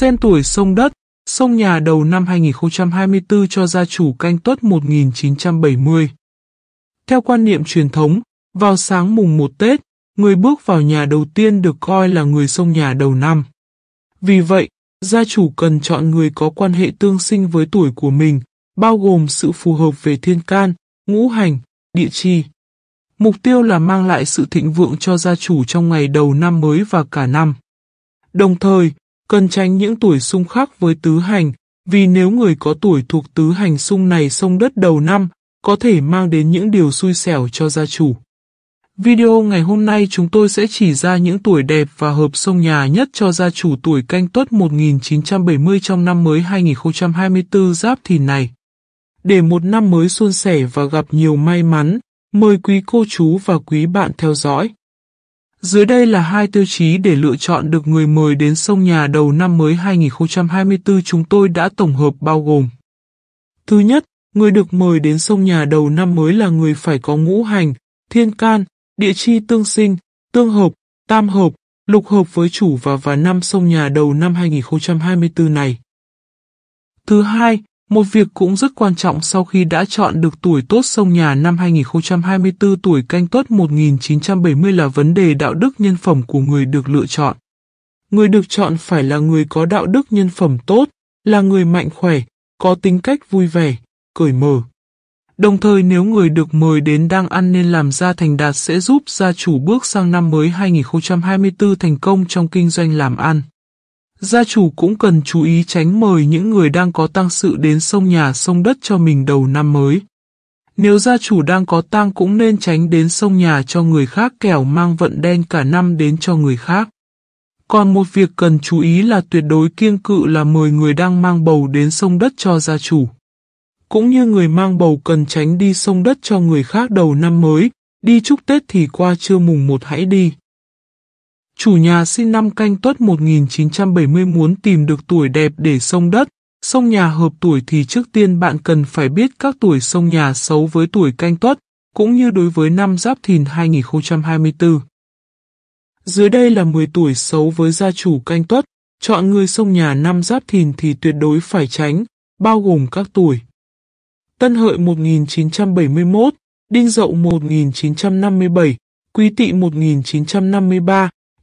Sen tuổi sông đất, sông nhà đầu năm 2024 cho gia chủ canh tuất 1970. Theo quan niệm truyền thống, vào sáng mùng 1 Tết, người bước vào nhà đầu tiên được coi là người sông nhà đầu năm. Vì vậy, gia chủ cần chọn người có quan hệ tương sinh với tuổi của mình, bao gồm sự phù hợp về thiên can, ngũ hành, địa chi. Mục tiêu là mang lại sự thịnh vượng cho gia chủ trong ngày đầu năm mới và cả năm. Đồng thời, cần tránh những tuổi xung khắc với tứ hành, vì nếu người có tuổi thuộc tứ hành xung này xông đất đầu năm, có thể mang đến những điều xui xẻo cho gia chủ. Video ngày hôm nay chúng tôi sẽ chỉ ra những tuổi đẹp và hợp xông nhà nhất cho gia chủ tuổi canh tuất 1970 trong năm mới 2024 giáp thìn này. Để một năm mới suôn sẻ và gặp nhiều may mắn, mời quý cô chú và quý bạn theo dõi. Dưới đây là hai tiêu chí để lựa chọn được người mời đến sông nhà đầu năm mới 2024 chúng tôi đã tổng hợp bao gồm. Thứ nhất, người được mời đến sông nhà đầu năm mới là người phải có ngũ hành, thiên can, địa chi tương sinh, tương hợp, tam hợp, lục hợp với chủ và và năm sông nhà đầu năm 2024 này. Thứ hai, một việc cũng rất quan trọng sau khi đã chọn được tuổi tốt sông nhà năm 2024 tuổi canh tuất 1970 là vấn đề đạo đức nhân phẩm của người được lựa chọn. Người được chọn phải là người có đạo đức nhân phẩm tốt, là người mạnh khỏe, có tính cách vui vẻ, cởi mở. Đồng thời nếu người được mời đến đang ăn nên làm ra thành đạt sẽ giúp gia chủ bước sang năm mới 2024 thành công trong kinh doanh làm ăn. Gia chủ cũng cần chú ý tránh mời những người đang có tang sự đến sông nhà sông đất cho mình đầu năm mới. Nếu gia chủ đang có tang cũng nên tránh đến sông nhà cho người khác kẻo mang vận đen cả năm đến cho người khác. Còn một việc cần chú ý là tuyệt đối kiêng cự là mời người đang mang bầu đến sông đất cho gia chủ. Cũng như người mang bầu cần tránh đi sông đất cho người khác đầu năm mới, đi chúc Tết thì qua trưa mùng một hãy đi chủ nhà sinh năm canh tuất 1970 muốn tìm được tuổi đẹp để sông đất, sông nhà hợp tuổi thì trước tiên bạn cần phải biết các tuổi sông nhà xấu với tuổi canh tuất, cũng như đối với năm giáp thìn 2024. Dưới đây là 10 tuổi xấu với gia chủ canh tuất, chọn người sông nhà năm giáp thìn thì tuyệt đối phải tránh, bao gồm các tuổi. Tân Hợi 1971, Đinh Dậu 1957, Quý Tỵ 1953,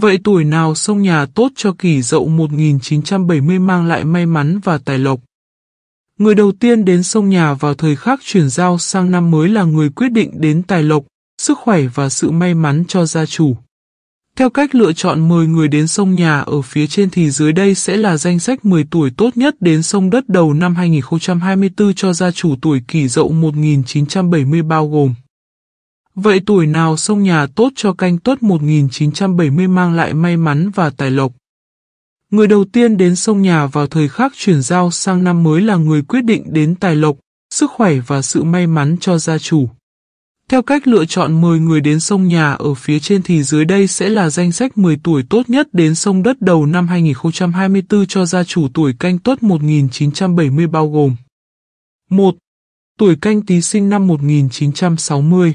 Vậy tuổi nào xông nhà tốt cho kỷ dậu 1970 mang lại may mắn và tài lộc? Người đầu tiên đến sông nhà vào thời khắc chuyển giao sang năm mới là người quyết định đến tài lộc, sức khỏe và sự may mắn cho gia chủ. Theo cách lựa chọn 10 người đến sông nhà ở phía trên thì dưới đây sẽ là danh sách 10 tuổi tốt nhất đến sông đất đầu năm 2024 cho gia chủ tuổi kỷ dậu 1970 bao gồm Vậy tuổi nào sông nhà tốt cho canh tuất 1970 mang lại may mắn và tài lộc? Người đầu tiên đến sông nhà vào thời khắc chuyển giao sang năm mới là người quyết định đến tài lộc, sức khỏe và sự may mắn cho gia chủ. Theo cách lựa chọn 10 người đến sông nhà ở phía trên thì dưới đây sẽ là danh sách 10 tuổi tốt nhất đến sông đất đầu năm 2024 cho gia chủ tuổi canh tuất 1970 bao gồm 1. Tuổi canh tí sinh năm 1960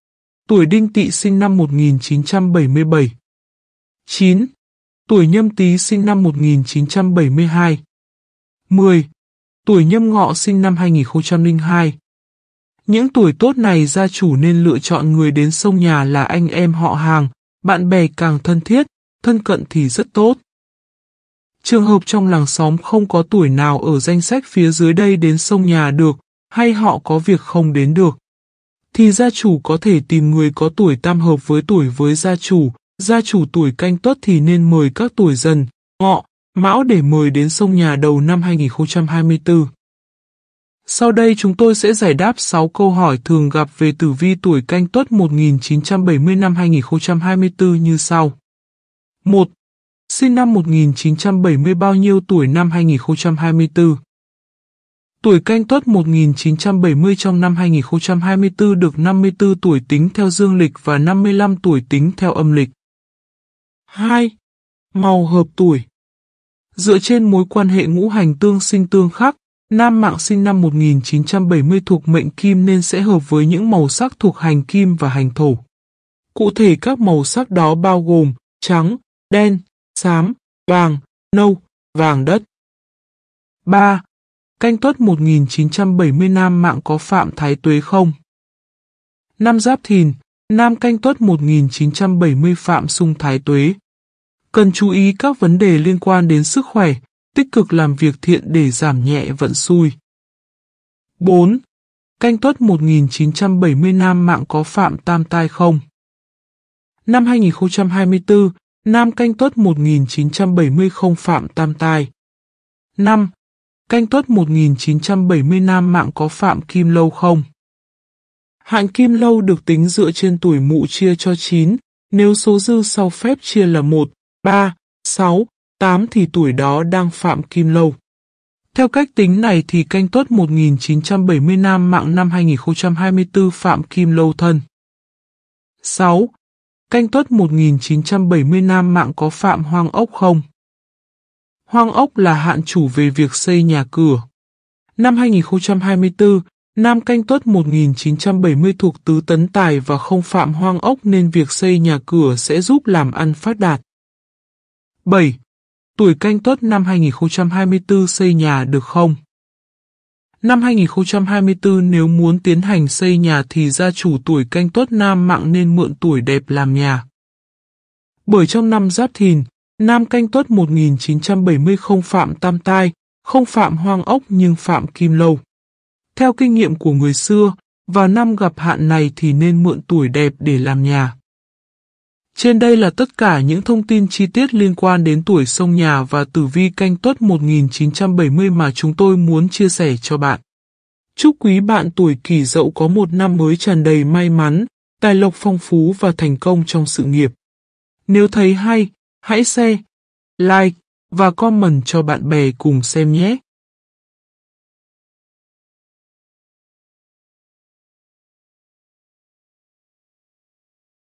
Tuổi Đinh Tị sinh năm 1977. 9. Tuổi Nhâm Tý sinh năm 1972. 10. Tuổi Nhâm Ngọ sinh năm 2002. Những tuổi tốt này gia chủ nên lựa chọn người đến sông nhà là anh em họ hàng, bạn bè càng thân thiết, thân cận thì rất tốt. Trường hợp trong làng xóm không có tuổi nào ở danh sách phía dưới đây đến sông nhà được, hay họ có việc không đến được, thì gia chủ có thể tìm người có tuổi tam hợp với tuổi với gia chủ, gia chủ tuổi canh tuất thì nên mời các tuổi dần, ngọ, mão để mời đến sông nhà đầu năm 2024. Sau đây chúng tôi sẽ giải đáp 6 câu hỏi thường gặp về tử vi tuổi canh tuất 1970 năm 2024 như sau. 1. Sinh năm 1970 bao nhiêu tuổi năm 2024? Tuổi canh tuất 1970 trong năm 2024 được 54 tuổi tính theo dương lịch và 55 tuổi tính theo âm lịch. 2. Màu hợp tuổi Dựa trên mối quan hệ ngũ hành tương sinh tương khắc, nam mạng sinh năm 1970 thuộc mệnh kim nên sẽ hợp với những màu sắc thuộc hành kim và hành thổ. Cụ thể các màu sắc đó bao gồm trắng, đen, xám, vàng, nâu, vàng đất. 3. Canh tuất 1970 Nam mạng có Phạm Thái Tuế không? Năm Giáp Thìn, Nam canh tuất 1970 Phạm Sung Thái Tuế. Cần chú ý các vấn đề liên quan đến sức khỏe, tích cực làm việc thiện để giảm nhẹ vận xui. 4. Canh tuất 1970 Nam mạng có Phạm Tam Tai không? Năm 2024, Nam canh tuất 1970 không Phạm Tam Tai. 5. Canh tuất 1970 nam mạng có Phạm Kim Lâu không? Hạn Kim Lâu được tính dựa trên tuổi mụ chia cho 9, nếu số dư sau phép chia là 1, 3, 6, 8 thì tuổi đó đang Phạm Kim Lâu. Theo cách tính này thì canh tuất 1970 nam mạng năm 2024 Phạm Kim Lâu thân. 6. Canh tuất 1970 nam mạng có Phạm Hoang Ốc không? Hoang ốc là hạn chủ về việc xây nhà cửa. Năm 2024, Nam Canh Tuất 1970 thuộc tứ tấn tài và không phạm hoang ốc nên việc xây nhà cửa sẽ giúp làm ăn phát đạt. 7. Tuổi Canh Tuất năm 2024 xây nhà được không? Năm 2024 nếu muốn tiến hành xây nhà thì gia chủ tuổi Canh Tuất Nam mạng nên mượn tuổi đẹp làm nhà. Bởi trong năm Giáp Thìn, Nam Canh Tuất 1970 không phạm tam tai, không phạm hoang ốc nhưng phạm kim lâu. Theo kinh nghiệm của người xưa, vào năm gặp hạn này thì nên mượn tuổi đẹp để làm nhà. Trên đây là tất cả những thông tin chi tiết liên quan đến tuổi sông nhà và tử vi canh tuất 1970 mà chúng tôi muốn chia sẻ cho bạn. Chúc quý bạn tuổi kỷ dậu có một năm mới tràn đầy may mắn, tài lộc phong phú và thành công trong sự nghiệp. Nếu thấy hay, Hãy share, like và comment cho bạn bè cùng xem nhé.